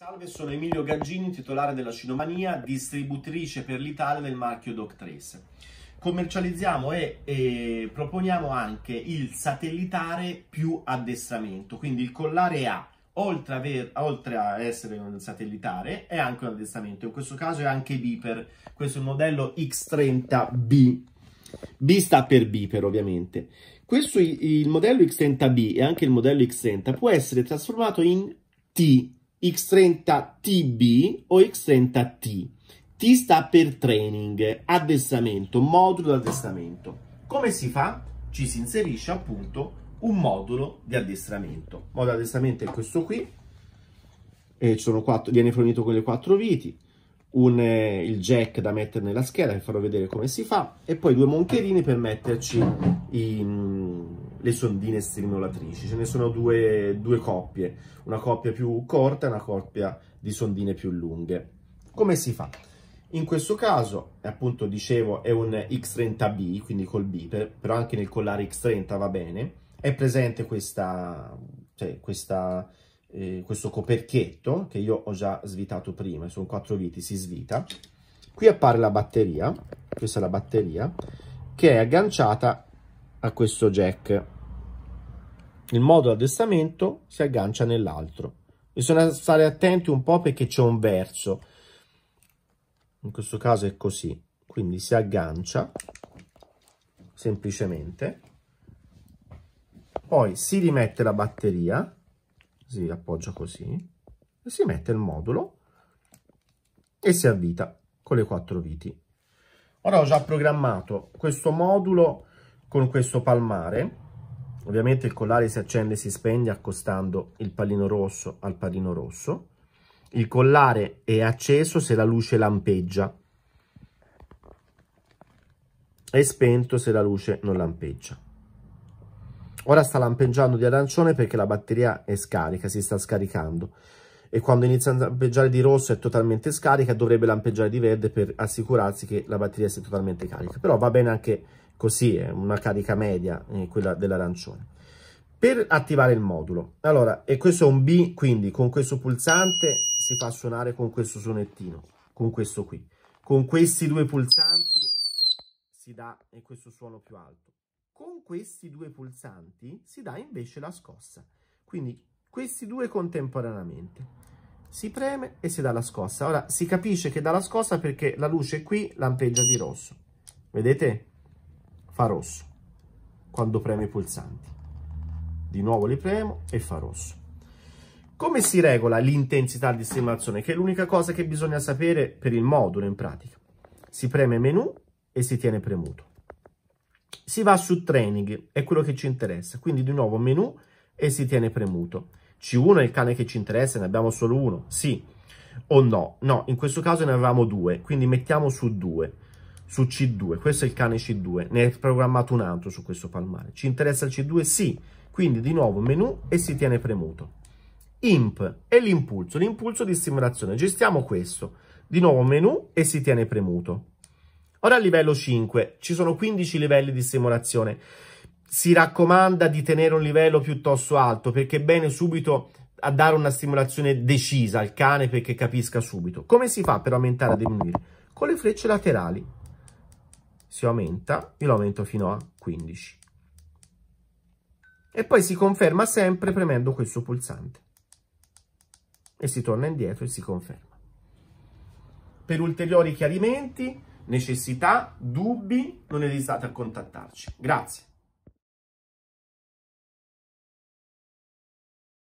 Salve, sono Emilio Gaggini, titolare della Cinomania, distributrice per l'Italia del marchio Doctrace. Commercializziamo e, e, proponiamo anche il satellitare più addestramento, quindi il collare A, oltre, aver, oltre a essere un satellitare, è anche un addestramento. In questo caso è anche Viper, questo è il modello X30B. B sta per Viper, ovviamente. Questo, il modello X30B e anche il modello X30 può essere trasformato in T X30TB o X30T. T sta per training, addestramento, modulo di addestramento. Come si fa? Ci si inserisce appunto un modulo di addestramento. Il modulo di addestramento è questo qui, e sono quattro, viene fornito con le quattro viti, un, eh, il jack da mettere nella scheda, che farò vedere come si fa, e poi due moncherini per metterci i le sondine stimolatrici. Ce ne sono due, due coppie, una coppia più corta e una coppia di sondine più lunghe. Come si fa? In questo caso, appunto dicevo, è un X30B, quindi col biper, però anche nel collare X30 va bene. È presente questa, cioè questa, eh, questo coperchietto che io ho già svitato prima, sono quattro viti, si svita. Qui appare la batteria, questa è la batteria, che è agganciata a questo jack il modulo addestramento si aggancia nell'altro. Bisogna stare attenti un po' perché c'è un verso. In questo caso è così. Quindi si aggancia semplicemente. Poi si rimette la batteria, si appoggia così, e si mette il modulo e si avvita con le quattro viti. Ora ho già programmato questo modulo con questo palmare Ovviamente il collare si accende e si spegne accostando il pallino rosso al pallino rosso. Il collare è acceso se la luce lampeggia è spento se la luce non lampeggia. Ora sta lampeggiando di arancione perché la batteria è scarica, si sta scaricando e quando inizia a lampeggiare di rosso è totalmente scarica, dovrebbe lampeggiare di verde per assicurarsi che la batteria sia totalmente carica. Però va bene anche così è una carica media, eh, quella dell'arancione. Per attivare il modulo, allora, e questo è un B, quindi con questo pulsante si fa suonare con questo suonettino, con questo qui. Con questi due pulsanti si dà questo suono più alto. Con questi due pulsanti si dà invece la scossa. Quindi questi due contemporaneamente. Si preme e si dà la scossa. Ora si capisce che dà la scossa perché la luce qui lampeggia di rosso. Vedete? fa rosso quando premo i pulsanti. Di nuovo li premo e fa rosso. Come si regola l'intensità di stimolazione? Che è l'unica cosa che bisogna sapere per il modulo in pratica. Si preme menu e si tiene premuto. Si va su training, è quello che ci interessa. Quindi di nuovo menu e si tiene premuto. C1 è il cane che ci interessa, ne abbiamo solo uno, sì o no? No, in questo caso ne avevamo due, quindi mettiamo su due su C2, questo è il cane C2, ne è programmato un altro su questo palmare. Ci interessa il C2? Sì, quindi di nuovo menu e si tiene premuto. Imp è l'impulso, l'impulso di stimolazione, gestiamo questo. Di nuovo menu e si tiene premuto. Ora a livello 5, ci sono 15 livelli di stimolazione. Si raccomanda di tenere un livello piuttosto alto perché è bene subito a dare una stimolazione decisa al cane perché capisca subito. Come si fa per aumentare e diminuire? Con le frecce laterali si aumenta, io lo aumento fino a 15. E poi si conferma sempre premendo questo pulsante. E si torna indietro e si conferma. Per ulteriori chiarimenti, necessità, dubbi, non esitate a contattarci. Grazie.